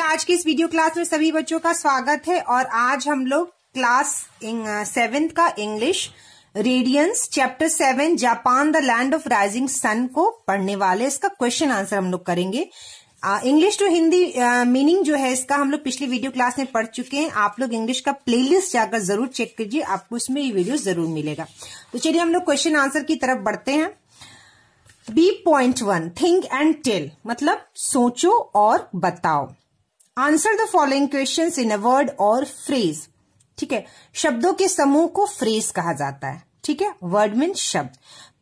आज के इस वीडियो क्लास में सभी बच्चों का स्वागत है और आज हम लोग क्लास सेवेंथ का English Radiance chapter seven Japan the land of rising sun को पढ़ने वाले इसका क्वेश्चन आंसर हम लोग करेंगे इंग्लिश टू हिंदी मीनिंग जो है इसका हम लोग पिछली वीडियो क्लास में पढ़ चुके हैं आप लोग इंग्लिश का प्लेलिस्ट जाकर जरूर चेक कीजिए आपको इसमें ये वीडियो जरूर मिलेगा तो चलिए हम लोग क्वेश्चन आंसर की तरफ बढ़ते हैं B point one think and tell मतलब सोचो और बताओ answer the following question in a word और फ्रेज ठीक है शब्दों के समूह को फ्रेज कहा जाता है ठीक है वर्ड मीन्स शब्द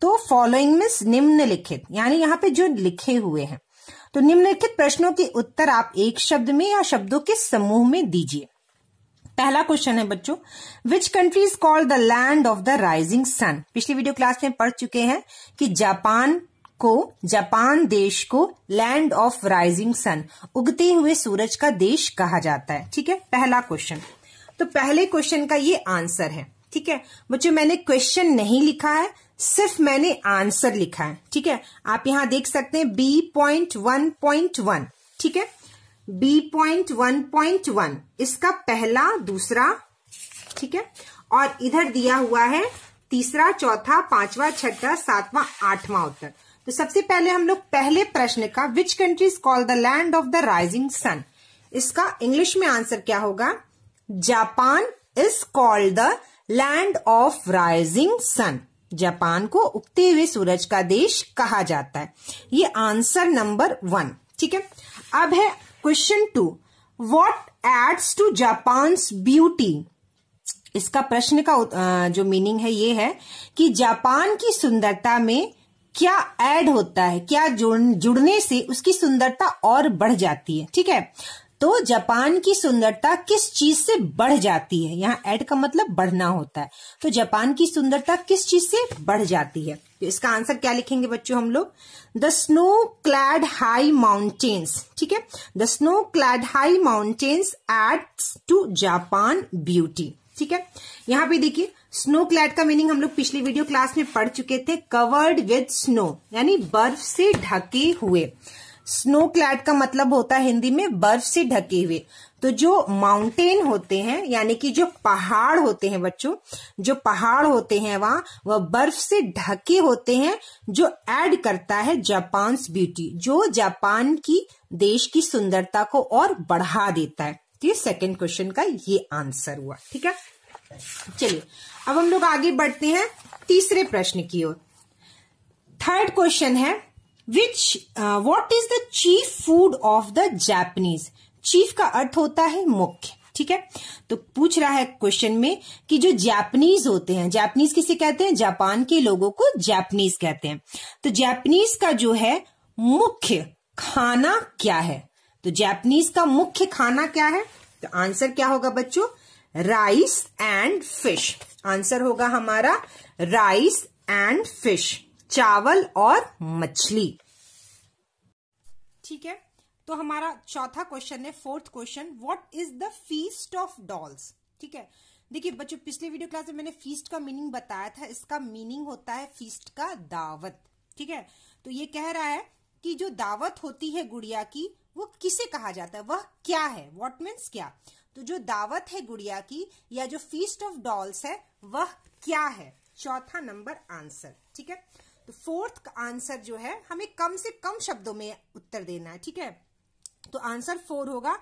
तो फॉलोइंग मीन्स निम्नलिखित यानी यहाँ पे जो लिखे हुए हैं तो निम्नलिखित प्रश्नों के उत्तर आप एक शब्द में या शब्दों के समूह में दीजिए पहला क्वेश्चन है बच्चों which country is called the land of the rising sun पिछली वीडियो क्लास में पढ़ चुके हैं कि जापान को जापान देश को लैंड ऑफ राइजिंग सन उगते हुए सूरज का देश कहा जाता है ठीक है पहला क्वेश्चन तो पहले क्वेश्चन का ये आंसर है ठीक है बच्चों मैंने क्वेश्चन नहीं लिखा है सिर्फ मैंने आंसर लिखा है ठीक है आप यहाँ देख सकते हैं B point one point one ठीक है B point one point one इसका पहला दूसरा ठीक है और इधर दिया हुआ है तीसरा चौथा पांचवा छठा सातवां आठवां उत्तर तो सबसे पहले हम लोग पहले प्रश्न का which countries call the land of the rising sun इसका इंग्लिश में आंसर क्या होगा Japan is called the land of rising sun Japan को उगते हुए सूरज का देश कहा जाता है ये आंसर नंबर वन ठीक है अब है question two what adds to Japan beauty इसका प्रश्न का जो मीनिंग है ये है कि जापान की सुंदरता में क्या ऐड होता है क्या जुड़, जुड़ने से उसकी सुंदरता और बढ़ जाती है ठीक है तो जापान की सुंदरता किस चीज से बढ़ जाती है यहाँ ऐड का मतलब बढ़ना होता है तो जापान की सुंदरता किस चीज से बढ़ जाती है तो इसका आंसर क्या लिखेंगे बच्चों हम लोग the snow clad high mountains ठीक है the snow clad high mountains adds to Japan beauty ठीक है यहाँ पे देखिए स्नो क्लैड का मीनिंग हम लोग पिछली वीडियो क्लास में पढ़ चुके थे कवर्ड विद स्नो यानी बर्फ से ढके हुए स्नो क्लैड का मतलब होता है हिंदी में बर्फ से ढके हुए तो जो माउंटेन होते हैं यानी कि जो पहाड़ होते हैं बच्चों जो पहाड़ होते हैं वहां वह बर्फ से ढके होते हैं जो ऐड करता है जापान ब्यूटी जो जापान की देश की सुंदरता को और बढ़ा देता है ठीक है सेकेंड क्वेश्चन का ये आंसर हुआ ठीक है चलिए अब हम लोग आगे बढ़ते हैं तीसरे प्रश्न की ओर थर्ड क्वेश्चन है which what is the chief food of the Japanese chief का अर्थ होता है मुख्य ठीक है तो पूछ रहा है क्वेश्चन में कि जो जापानीज होते हैं जापानीज किसे कहते हैं जापान के लोगों को जापानीज कहते हैं तो जापानीज का जो है मुख्य खाना क्या है तो जापानीज का मुख्य खाना क्या है तो आंसर क्या होगा बच्चों राइस एंड फिश आंसर होगा हमारा राइस एंड फिश चावल और मछली ठीक है तो हमारा चौथा क्वेश्चन है fourth question what is the feast of dolls ठीक है देखिए बच्चों पिछले वीडियो क्लास में मैंने फीस्ट का मीनिंग बताया था इसका मीनिंग होता है फीस्ट का दावत ठीक है तो ये कह रहा है कि जो दावत होती है गुड़िया की वो किसे कहा जाता है वह क्या है व्हाट मीन्स क्या तो जो दावत है गुड़िया की या जो फीस्ट ऑफ डॉल्स है वह क्या है चौथा नंबर आंसर ठीक है तो फोर्थ आंसर जो है हमें कम से कम शब्दों में उत्तर देना है ठीक है तो आंसर फोर होगा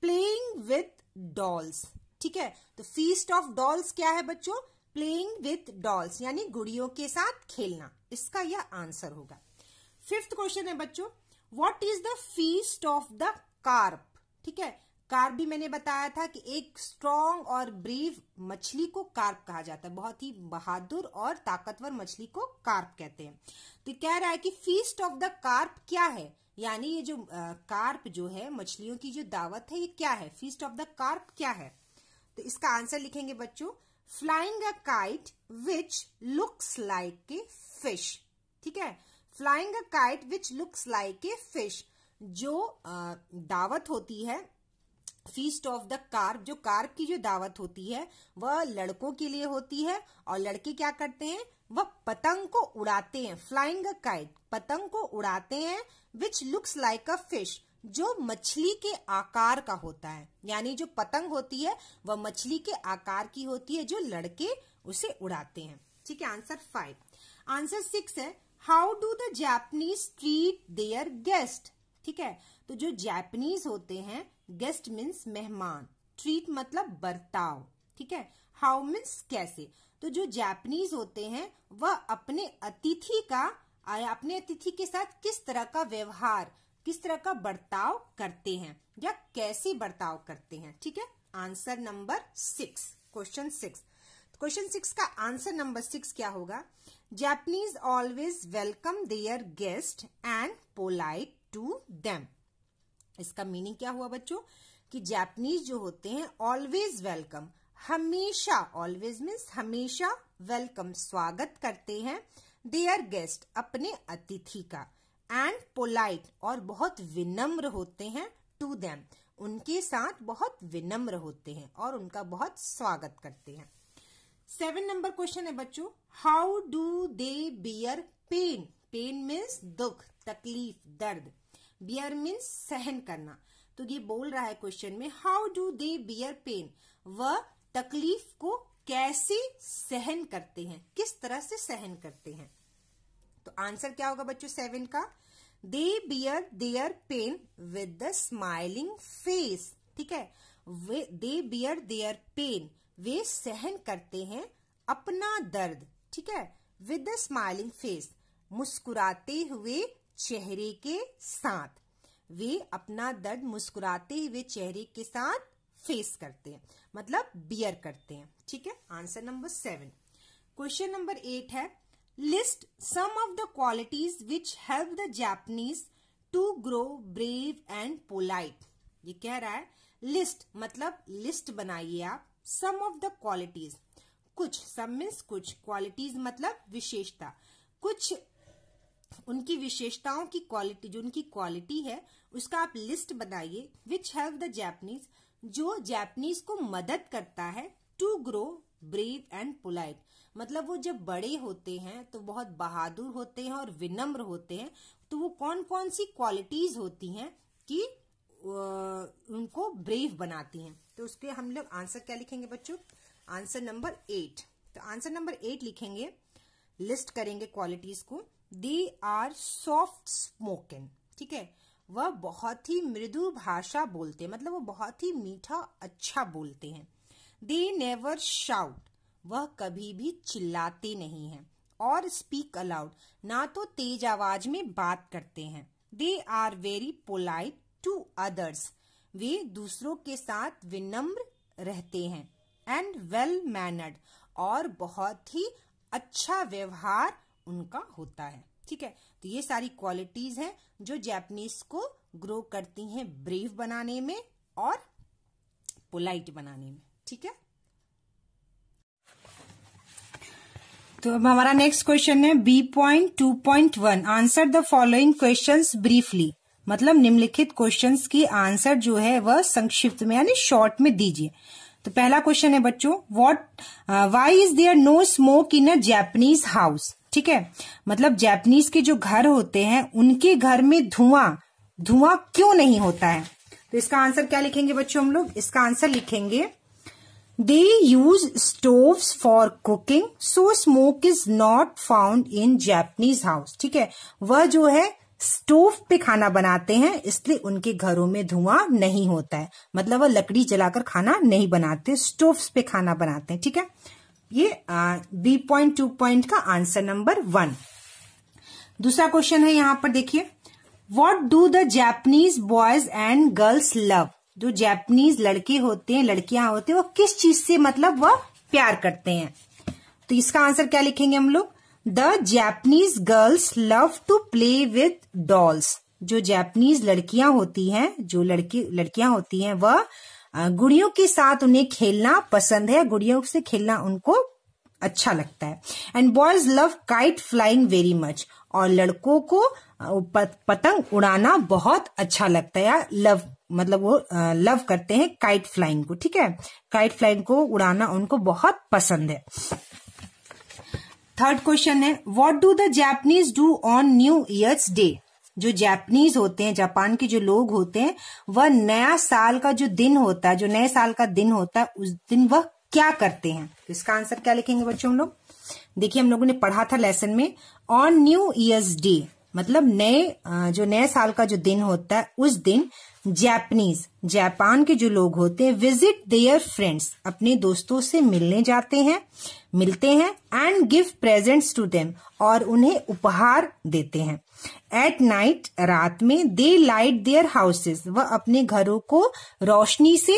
प्लेइंग विथ डॉल्स ठीक है तो फीस्ट ऑफ डॉल्स क्या है बच्चों प्लेइंग विथ डॉल्स यानी गुड़ियों के साथ खेलना इसका यह आंसर होगा फिफ्थ क्वेश्चन है बच्चों what is the feast of the carp ठीक है कार्प भी मैंने बताया था कि एक स्ट्रांग और ब्रीव मछली को कार्प कहा जाता है बहुत ही बहादुर और ताकतवर मछली को कार्प कहते हैं तो कह रहा है कि फीस्ट ऑफ द कार्प क्या है यानी ये जो आ, कार्प जो है मछलियों की जो दावत है ये क्या है फीस्ट ऑफ द कार्प क्या है तो इसका आंसर लिखेंगे बच्चों flying a kite which looks like a fish ठीक है flying a kite which looks like a fish जो दावत होती है फीस्ट ऑफ द कार्प जो कार्ब की जो दावत होती है वह लड़कों के लिए होती है और लड़के क्या करते हैं वह पतंग को उड़ाते हैं फ्लाइंग काइट पतंग को उड़ाते हैं which looks like a fish जो मछली के आकार का होता है यानी जो पतंग होती है वह मछली के आकार की होती है जो लड़के उसे उड़ाते हैं ठीक है आंसर फाइव आंसर सिक्स है how do the Japanese treat their guest ठीक है तो जो जैपनीज होते हैं गेस्ट मीन्स मेहमान ट्रीट मतलब बर्ताव ठीक है हाउ मीन्स कैसे तो जो जैपनीज होते हैं वह अपने अतिथि का अपने अतिथि के साथ किस तरह का व्यवहार किस तरह का बर्ताव करते हैं या कैसे बर्ताव करते हैं ठीक है answer number six question six question six का आंसर नंबर सिक्स क्या होगा Japanese always welcome their guest and polite to them इसका मीनिंग क्या हुआ बच्चों कि जैपनीज जो होते हैं ऑलवेज वेलकम हमेशा ऑलवेज मीन्स हमेशा वेलकम स्वागत करते हैं देयर गेस्ट अपने अतिथि का एंड पोलाइट और बहुत विनम्र होते हैं टू देम उनके साथ बहुत विनम्र होते हैं और उनका बहुत स्वागत करते हैं सेवन नंबर क्वेश्चन है बच्चों how do they bear pain pain means दुख तकलीफ दर्द बियर मीन्स सहन करना तो ये बोल रहा है क्वेश्चन में how do they bear pain वह तकलीफ को कैसे सहन करते हैं किस तरह से सहन करते हैं तो आंसर क्या होगा बच्चों सेवन का they bear their pain with the smiling face ठीक है दे बियर देयर पेन वे सहन करते हैं अपना दर्द ठीक है विद द स्माइलिंग फेस मुस्कुराते हुए चेहरे के साथ वे अपना दर्द मुस्कुराते हुए चेहरे के साथ फेस करते हैं मतलब बियर करते हैं ठीक है answer number seven question number eight है list some of the qualities which help the Japanese to grow brave and polite ये कह रहा है लिस्ट मतलब लिस्ट बनाइए आप सम ऑफ द क्वालिटीज कुछ सम मीन्स कुछ क्वालिटीज मतलब विशेषता कुछ उनकी विशेषताओं की क्वालिटी जो उनकी क्वालिटी है उसका आप लिस्ट बनाइए विच हैव द जैपनीज जो जैपनीज को मदद करता है to grow brave and polite मतलब वो जब बड़े होते हैं तो बहुत बहादुर होते हैं और विनम्र होते हैं तो वो कौन कौन सी क्वालिटीज होती हैं कि उनको ब्रेव बनाती हैं तो उसके हम लोग आंसर क्या लिखेंगे बच्चों आंसर नंबर एट तो आंसर नंबर एट लिखेंगे लिस्ट करेंगे क्वालिटीज को दे आर सॉफ्ट स्पोकन ठीक है वह बहुत ही मृदु भाषा बोलते हैं मतलब वो बहुत ही मीठा अच्छा बोलते हैं दे नेवर शाउट वह कभी भी चिल्लाते नहीं हैं और स्पीक अलाउड ना तो तेज आवाज में बात करते हैं they are very polite to others वे दूसरों के साथ विनम्र रहते हैं एंड वेल मैनर्ड और बहुत ही अच्छा व्यवहार उनका होता है ठीक है तो ये सारी क्वालिटीज हैं जो जैपनीज को ग्रो करती हैं ब्रेव बनाने में और पोलाइट बनाने में ठीक है तो अब हमारा नेक्स्ट क्वेश्चन है B point two point one answer the following question briefly मतलब निम्नलिखित क्वेश्चंस की आंसर जो है वह संक्षिप्त में यानी शॉर्ट में दीजिए तो पहला क्वेश्चन है बच्चों what why is there no smoke in a Japanese house ठीक है मतलब जैपनीज के जो घर होते हैं उनके घर में धुआं धुआं क्यों नहीं होता है तो इसका आंसर क्या लिखेंगे बच्चों हम लोग इसका आंसर लिखेंगे they use stove for cooking so smoke is not found in Japanese house ठीक है वह जो है स्टोव पे खाना बनाते हैं इसलिए उनके घरों में धुआं नहीं होता है मतलब वह लकड़ी जलाकर खाना नहीं बनाते स्टोव पे खाना बनाते हैं ठीक है ये बी पॉइंट टू पॉइंट का आंसर नंबर वन दूसरा क्वेश्चन है यहां पर देखिए what do the Japanese boys and girls love जो जैपनीज लड़के होते हैं लड़कियां होते हैं वो किस चीज से मतलब वह प्यार करते हैं तो इसका आंसर क्या लिखेंगे हम लोग the Japanese girls love to play with dolls जो जैपनीज लड़कियां होती हैं जो लड़की लड़कियां होती हैं वह गुड़ियों के साथ उन्हें खेलना पसंद है गुड़ियों से खेलना उनको अच्छा लगता है and boys love kite flying very much और लड़कों को पतंग उड़ाना बहुत अच्छा लगता है लव मतलब वो लव करते हैं काइट फ्लाइंग को ठीक है काइट फ्लाइंग को उड़ाना उनको बहुत पसंद है थर्ड क्वेश्चन है what do the Japanese do on new year's day जो जैपनीज होते हैं जापान के जो लोग होते हैं वह नया साल का जो दिन होता है जो नए साल का दिन होता है उस दिन वह क्या करते हैं तो इसका आंसर क्या लिखेंगे बच्चों हम लोग देखिए हम लोगों ने पढ़ा था लेसन में ऑन न्यू ईयर्स डे मतलब नए जो नए साल का जो दिन होता है उस दिन जैपनीज जापान के जो लोग होते हैं विजिट देयर फ्रेंड्स अपने दोस्तों से मिलने जाते हैं मिलते हैं and give presents to them और उन्हें उपहार देते हैं एट नाइट रात में दे लाइट देयर हाउसेस वह अपने घरों को रोशनी से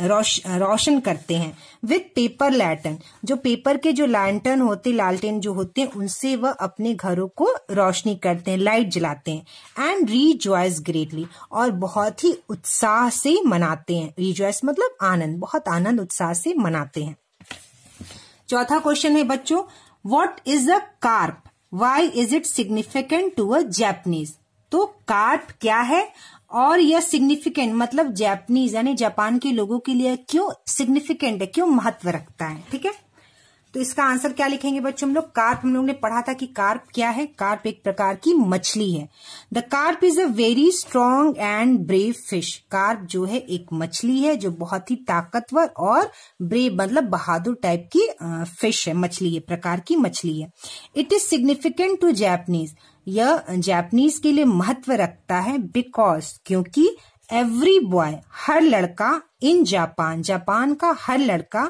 रोश रोशन करते हैं विथ पेपर लैटन जो पेपर के जो लैंटन होते लालटेन जो होते हैं उनसे वह अपने घरों को रोशनी करते हैं लाइट जलाते हैं एंड रिजॉयस ग्रेटली और बहुत ही उत्साह से मनाते हैं रिजॉयस मतलब आनंद बहुत आनंद उत्साह से मनाते हैं चौथा क्वेश्चन है बच्चों what is a carp why is it significant to a Japanese तो कार्प क्या है और यह सिग्निफिकेंट मतलब जैपनीज यानी जापान के लोगों के लिए क्यों सिग्निफिकेंट है क्यों महत्व रखता है ठीक है तो इसका आंसर क्या लिखेंगे बच्चों हम लोग कार्प हम लोग ने पढ़ा था कि कार्प क्या है कार्प एक प्रकार की मछली है the carp is a very strong and brave fish carp जो है एक मछली है जो बहुत ही ताकतवर और ब्रेव मतलब बहादुर टाइप की फिश है मछली है प्रकार की मछली है it is significant to Japanese यह जापानीज के लिए महत्व रखता है बिकॉज क्योंकि एवरी बॉय हर लड़का इन जापान जापान का हर लड़का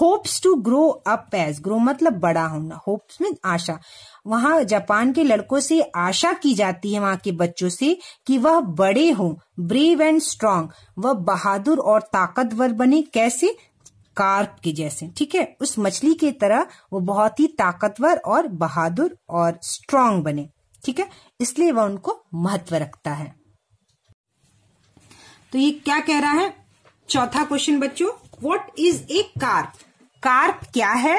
hopes to grow up as grow मतलब बड़ा होना होप्स में आशा वहां जापान के लड़कों से आशा की जाती है वहां के बच्चों से कि वह बड़े हों ब्रेव एंड स्ट्रांग वह बहादुर और ताकतवर बने कैसे कार्प के जैसे ठीक है उस मछली की तरह वो बहुत ही ताकतवर और बहादुर और स्ट्रांग बने ठीक है इसलिए वह उनको महत्व रखता है तो ये क्या कह रहा है चौथा क्वेश्चन बच्चों what is a carp carp क्या है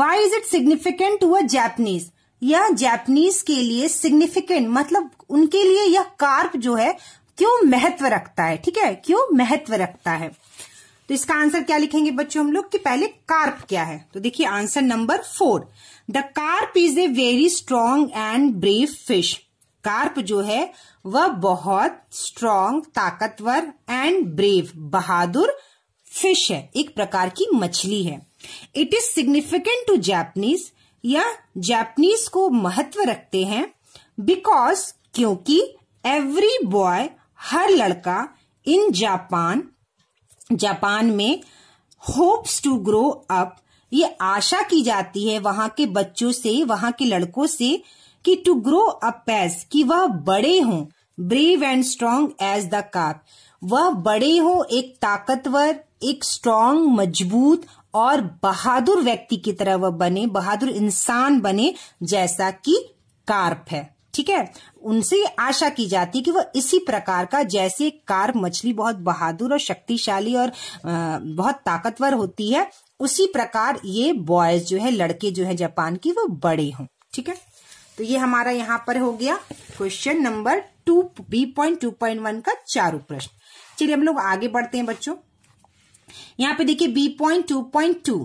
why is it significant to a Japanese यह जैपनीज के लिए सिग्निफिकेंट मतलब उनके लिए यह कार्प जो है क्यों महत्व रखता है ठीक है क्यों महत्व रखता है तो इसका आंसर क्या लिखेंगे बच्चों हम लोग कि पहले कार्प क्या है तो देखिए answer number four the carp is a very strong and brave fish carp जो है वह बहुत स्ट्रांग ताकतवर एंड ब्रेव बहादुर फिश है एक प्रकार की मछली है it is significant to Japanese या जैपनीज को महत्व रखते हैं बिकॉज क्योंकि एवरी बॉय हर लड़का इन जापान जापान में होप्स टू ग्रो अप ये आशा की जाती है वहां के बच्चों से वहां के लड़कों से कि टू ग्रो अप एज कि वह बड़े हों brave and strong as the carp वह बड़े हो एक ताकतवर एक स्ट्रांग मजबूत और बहादुर व्यक्ति की तरह वह बने बहादुर इंसान बने जैसा कि कार्प है ठीक है उनसे आशा की जाती है कि वह इसी प्रकार का जैसे कार्प मछली बहुत बहादुर और शक्तिशाली और बहुत ताकतवर होती है उसी प्रकार ये बॉयज जो है लड़के जो है जापान की वो बड़े हों ठीक है तो ये हमारा यहाँ पर हो गया question number two B point two point one का चारू प्रश्न चलिए हम लोग आगे बढ़ते हैं बच्चों यहाँ पे देखिए B point two point two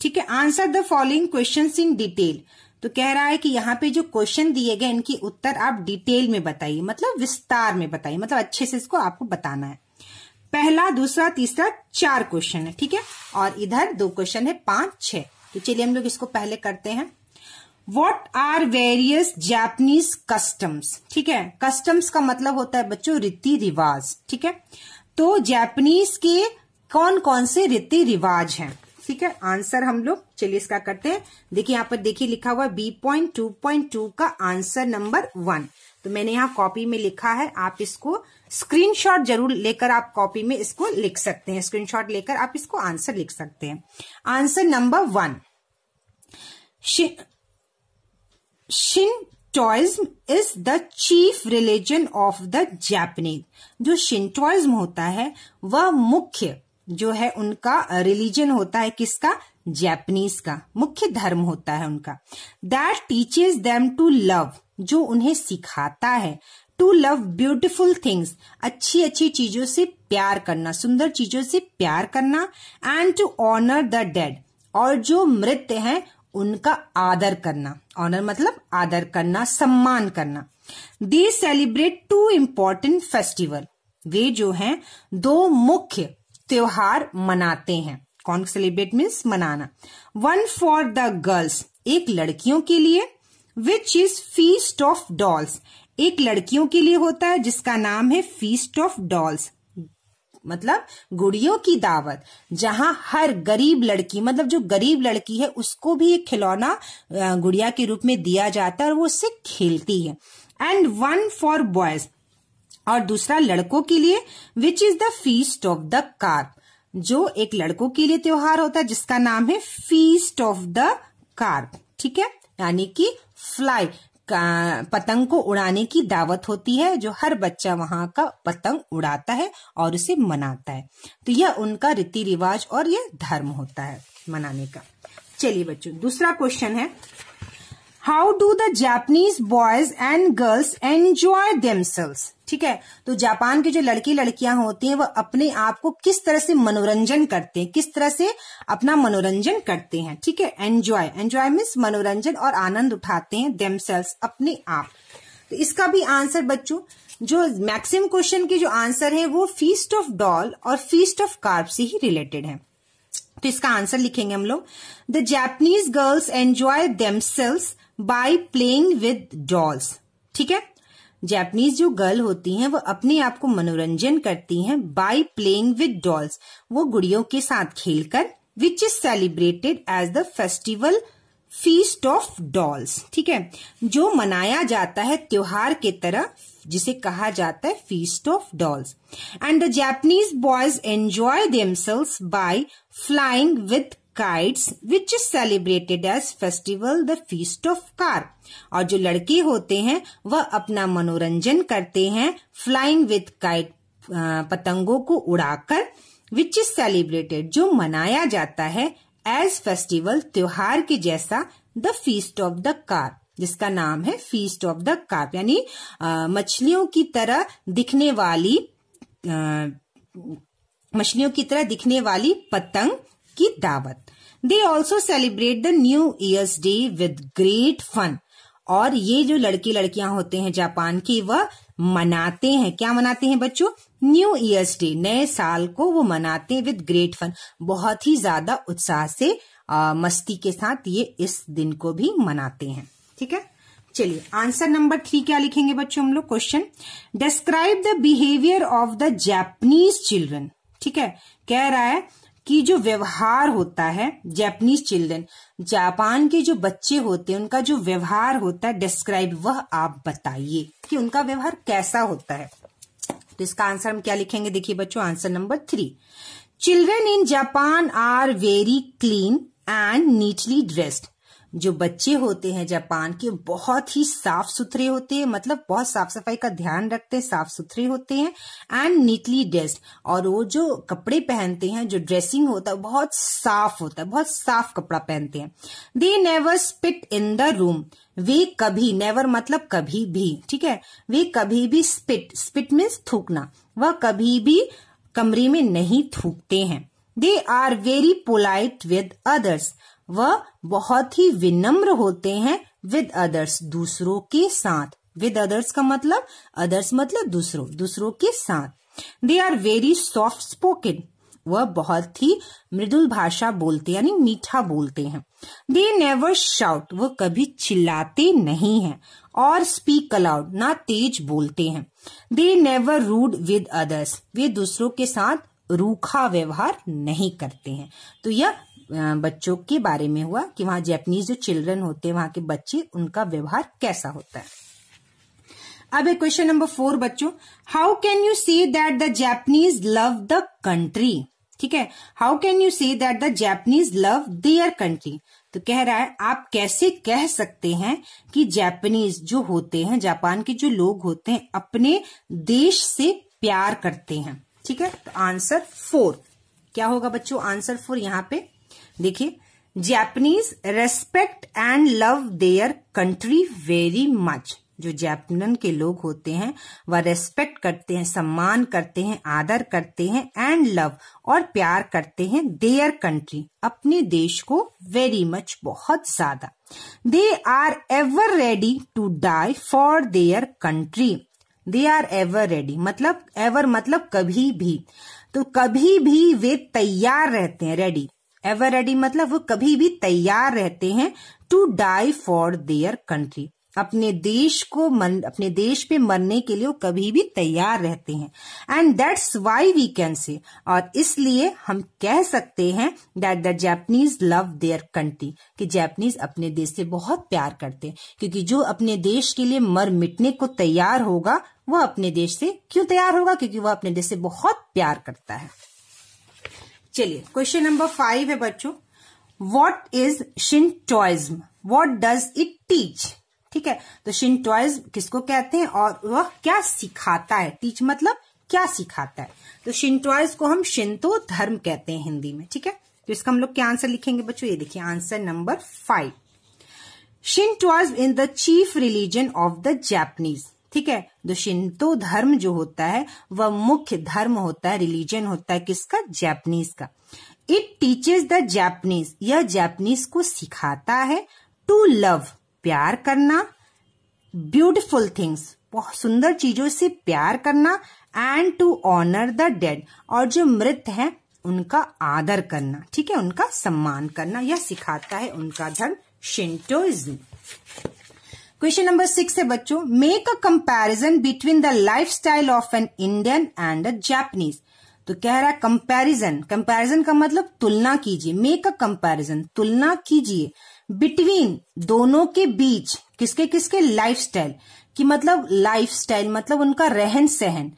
ठीक है answer the following question in detail तो कह रहा है कि यहाँ पे जो क्वेश्चन दिए गए इनकी उत्तर आप डिटेल में बताइए मतलब विस्तार में बताइए मतलब अच्छे से इसको आपको बताना है पहला दूसरा तीसरा चार क्वेश्चन है ठीक है और इधर दो क्वेश्चन है पांच छह तो चलिए हम लोग इसको पहले करते हैं what are various Japanese customs ठीक है कस्टम्स का मतलब होता है बच्चों रीति रिवाज ठीक है तो जैपनीज के कौन कौन से रीति रिवाज हैं ठीक है आंसर हम लोग चलिए इसका करते हैं देखिए यहाँ पर देखिए लिखा हुआ B point two point two का आंसर नंबर वन तो मैंने यहाँ कॉपी में लिखा है आप इसको स्क्रीनशॉट जरूर लेकर आप कॉपी में इसको लिख सकते हैं स्क्रीनशॉट लेकर आप इसको आंसर लिख सकते हैं answer number one Shintoism is the chief religion of the Japanese जो शिंटोइज्म होता है वह मुख्य जो है उनका रिलीजन होता है किसका जैपनीज का मुख्य धर्म होता है उनका that teaches them to love जो उन्हें सिखाता है टू लव ब्यूटिफुल थिंग्स अच्छी अच्छी चीजों से प्यार करना सुंदर चीजों से प्यार करना and to honour the dead और जो मृत हैं उनका आदर करना ऑनर मतलब आदर करना सम्मान करना they celebrate two important festival वे जो हैं दो मुख्य त्योहार मनाते हैं सेलिब्रेट मीन्स मनाना वन फॉर द गर्ल्स एक लड़कियों के लिए which is feast of dolls एक लड़कियों के लिए होता है जिसका नाम है फीस्ट ऑफ डॉल्स मतलब गुड़ियों की दावत जहां हर गरीब लड़की मतलब जो गरीब लड़की है उसको भी एक खिलौना गुड़िया के रूप में दिया जाता है और वो उससे खेलती है एंड वन फॉर बॉयज और दूसरा लड़कों के लिए which is the feast of the carp जो एक लड़कों के लिए त्योहार होता है जिसका नाम है फीस्ट ऑफ द कार ठीक है यानी कि फ्लाई पतंग को उड़ाने की दावत होती है जो हर बच्चा वहां का पतंग उड़ाता है और उसे मनाता है तो यह उनका रीति रिवाज और यह धर्म होता है मनाने का चलिए बच्चों दूसरा क्वेश्चन है how do the Japanese boys and girls enjoy themselves ठीक है तो जापान के जो लड़की लड़कियां होती हैं वो अपने आप को किस तरह से मनोरंजन करते हैं किस तरह से अपना मनोरंजन करते हैं ठीक है एंजॉय एंजॉय मीन्स मनोरंजन और आनंद उठाते हैं देमसेल्स अपने आप तो इसका भी आंसर बच्चों जो मैक्सिम क्वेश्चन के जो आंसर है वो फीस्ट ऑफ डॉल और फीस्ट ऑफ कार्प से ही रिलेटेड है तो इसका आंसर लिखेंगे हम लोग the Japanese girls enjoy themselves by playing with dolls ठीक है जैपनीज जो गर्ल होती हैं वो अपने आप को मनोरंजन करती हैं बाय प्लेइंग विद डॉल्स वो गुड़ियों के साथ खेलकर which is celebrated as the festival feast of dolls ठीक है जो मनाया जाता है त्योहार के तरह जिसे कहा जाता है feast of dolls and the Japanese boys enjoy themselves by flying with kites which is celebrated as festival the feast of carp और जो लड़के होते हैं वह अपना मनोरंजन करते हैं फ्लाइंग विथ काइट पतंगों को उड़ाकर विच इज सेलिब्रेटेड जो मनाया जाता है एज फेस्टिवल त्योहार के जैसा the feast of the carp जिसका नाम है फीस्ट ऑफ द कार यानी मछलियों की तरह दिखने वाली मछलियों की तरह दिखने वाली पतंग की दावत they also celebrate the new year's day with great fun और ये जो लड़की लड़कियां होते हैं जापान की वह मनाते हैं क्या मनाते हैं बच्चों न्यू ईयर्स डे नए साल को वो मनाते हैं विद ग्रेट फन बहुत ही ज्यादा उत्साह से आ, मस्ती के साथ ये इस दिन को भी मनाते हैं ठीक है चलिए आंसर नंबर थ्री क्या लिखेंगे बच्चों हम लोग question describe the behaviour of the Japanese children ठीक है कह रहा है कि जो व्यवहार होता है जैपनीज चिल्ड्रन जापान के जो बच्चे होते हैं उनका जो व्यवहार होता है डिस्क्राइब वह आप बताइए कि उनका व्यवहार कैसा होता है तो इसका आंसर हम क्या लिखेंगे देखिए बच्चों answer number three children in Japan are very clean and neatly dressed जो बच्चे होते हैं जापान के बहुत ही साफ सुथरे होते हैं मतलब बहुत साफ सफाई का ध्यान रखते हैं साफ सुथरे होते हैं एंड नीटली ड्रेस्ड और वो जो कपड़े पहनते हैं जो ड्रेसिंग होता है बहुत साफ होता है बहुत साफ कपड़ा पहनते हैं they never spit in the room वे कभी नेवर मतलब कभी भी ठीक है वे कभी भी स्पिट स्पिट मीन्स थूकना वह कभी भी कमरे में नहीं थूकते हैं they are very polite with others वह बहुत ही विनम्र होते हैं विद अदर्स दूसरों के साथ विद अदर्स का मतलब अदर्स मतलब दूसरों दूसरों के साथ they are very soft spoken वह बहुत ही मृदुल भाषा बोलते यानी मीठा बोलते हैं दे नेवर शाउट वह कभी चिल्लाते नहीं हैं और स्पीक अलाउड ना तेज बोलते हैं they never rude with others वे दूसरों के साथ रूखा व्यवहार नहीं करते हैं तो यह बच्चों के बारे में हुआ कि वहां जैपनीज जो चिल्ड्रन होते हैं वहां के बच्चे उनका व्यवहार कैसा होता है अब एक क्वेश्चन नंबर फोर बच्चों how can you see that the Japanese love the country ठीक है how can you see that the Japanese love their country तो कह रहा है आप कैसे कह सकते हैं कि जैपनीज जो होते हैं जापान के जो लोग होते हैं अपने देश से प्यार करते हैं ठीक है तो आंसर फोर क्या होगा बच्चों आंसर फोर यहाँ पे देखिए Japanese respect and love their country very much जो जैपन के लोग होते हैं वह रेस्पेक्ट करते हैं सम्मान करते हैं आदर करते हैं एंड लव और प्यार करते हैं देयर कंट्री अपने देश को वेरी मच बहुत ज्यादा they are ever ready to die for their country they are ever ready मतलब एवर मतलब कभी भी तो कभी भी वे तैयार रहते हैं रेडी एवर रेडी मतलब वो कभी भी तैयार रहते हैं to die for their country अपने देश को मन अपने देश पे मरने के लिए वो कभी भी तैयार रहते हैं and that's why we can say और इसलिए हम कह सकते हैं that the Japanese love their country कि जैपनीज अपने देश से बहुत प्यार करते हैं क्योंकि जो अपने देश के लिए मर मिटने को तैयार होगा वह अपने देश से क्यों तैयार होगा क्योंकि वह अपने देश से बहुत प्यार करता है चलिए क्वेश्चन नंबर फाइव है बच्चों what is Shintoism what does it teach ठीक है तो शिंटॉइज्म किसको कहते हैं और वह क्या सिखाता है टीच मतलब क्या सिखाता है तो शिंटॉइज को हम शिंतो धर्म कहते हैं हिंदी में ठीक है तो इसका हम लोग क्या आंसर लिखेंगे बच्चों ये देखिए answer number five toys in the chief religion of the Japanese ठीक है तो धर्म जो होता है वह मुख्य धर्म होता है रिलीजन होता है किसका जैपनीज का इट टीचेस द जैपनीज यह जैपनीज को सिखाता है टू लव प्यार करना ब्यूटिफुल थिंग्स बहुत सुंदर चीजों से प्यार करना and to honour the dead और जो मृत है उनका आदर करना ठीक है उनका सम्मान करना यह सिखाता है उनका धर्म शिंटोइज्म क्वेश्चन नंबर सिक्स है बच्चों make a comparison between the lifestyle of an Indian and a Japanese तो कह रहा है कंपैरिजन कंपैरिजन का मतलब तुलना कीजिए मेक अ कंपैरिजन तुलना कीजिए बिटवीन दोनों के बीच किसके किसके लाइफस्टाइल कि मतलब लाइफस्टाइल मतलब उनका रहन सहन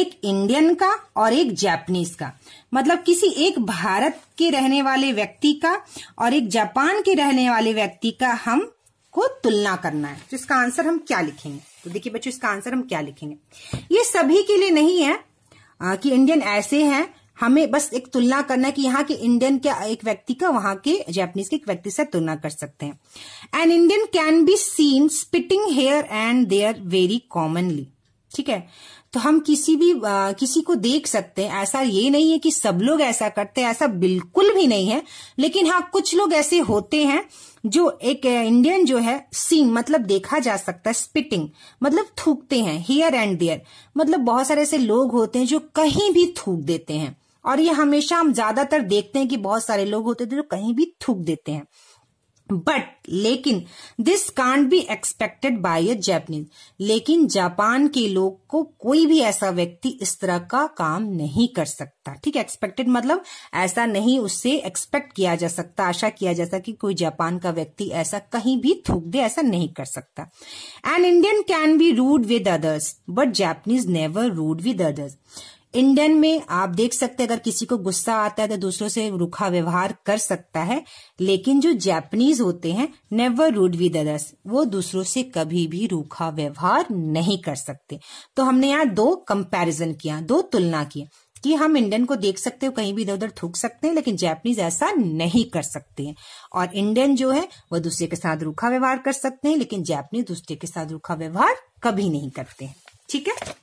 एक इंडियन का और एक जापानीज का मतलब किसी एक भारत के रहने वाले व्यक्ति का और एक जापान के रहने वाले व्यक्ति का हम को तुलना करना है तो इसका आंसर हम क्या लिखेंगे तो देखिए बच्चों इसका आंसर हम क्या लिखेंगे ये सभी के लिए नहीं है आ, कि इंडियन ऐसे हैं हमें बस एक तुलना करना है कि यहाँ के इंडियन क्या एक व्यक्ति का वहां के जैपनीज के एक व्यक्ति से तुलना कर सकते हैं an Indian can be seen spitting here and there very commonly ठीक है तो हम किसी भी आ, किसी को देख सकते हैं ऐसा ये नहीं है कि सब लोग ऐसा करते हैं ऐसा बिल्कुल भी नहीं है लेकिन हाँ कुछ लोग ऐसे होते हैं जो एक इंडियन जो है सीन मतलब देखा जा सकता है स्पिटिंग मतलब थूकते हैं हियर एंड देयर मतलब बहुत सारे ऐसे लोग होते हैं जो कहीं भी थूक देते हैं और ये हमेशा हम ज्यादातर देखते हैं कि बहुत सारे लोग होते थे जो कहीं भी थूक देते हैं बट लेकिन this can't be expected by a Japanese लेकिन जापान के लोग को कोई भी ऐसा व्यक्ति इस तरह का काम नहीं कर सकता ठीक है एक्सपेक्टेड मतलब ऐसा नहीं उससे एक्सपेक्ट किया जा सकता आशा किया जा सकता कि कोई जापान का व्यक्ति ऐसा कहीं भी थूक दे ऐसा नहीं कर सकता an Indian can be rude with others but Japanese never rude with others Indian में आप देख सकते हैं अगर किसी को गुस्सा आता है तो दूसरों से रुखा व्यवहार कर सकता है लेकिन जो जैपनीज होते हैं नेवर रूड विद अदर्स वो दूसरों से कभी भी रूखा व्यवहार नहीं कर सकते तो हमने यहाँ दो कंपैरिजन किया दो तुलना की कि हम इंडियन को देख सकते हो कहीं भी इधर उधर थूक सकते हैं लेकिन जैपनीज ऐसा नहीं कर सकते हैं और इंडियन जो है वो दूसरे के साथ रूखा व्यवहार कर सकते हैं लेकिन जैपनीज दूसरे के साथ रूखा व्यवहार कभी नहीं करते हैं ठीक है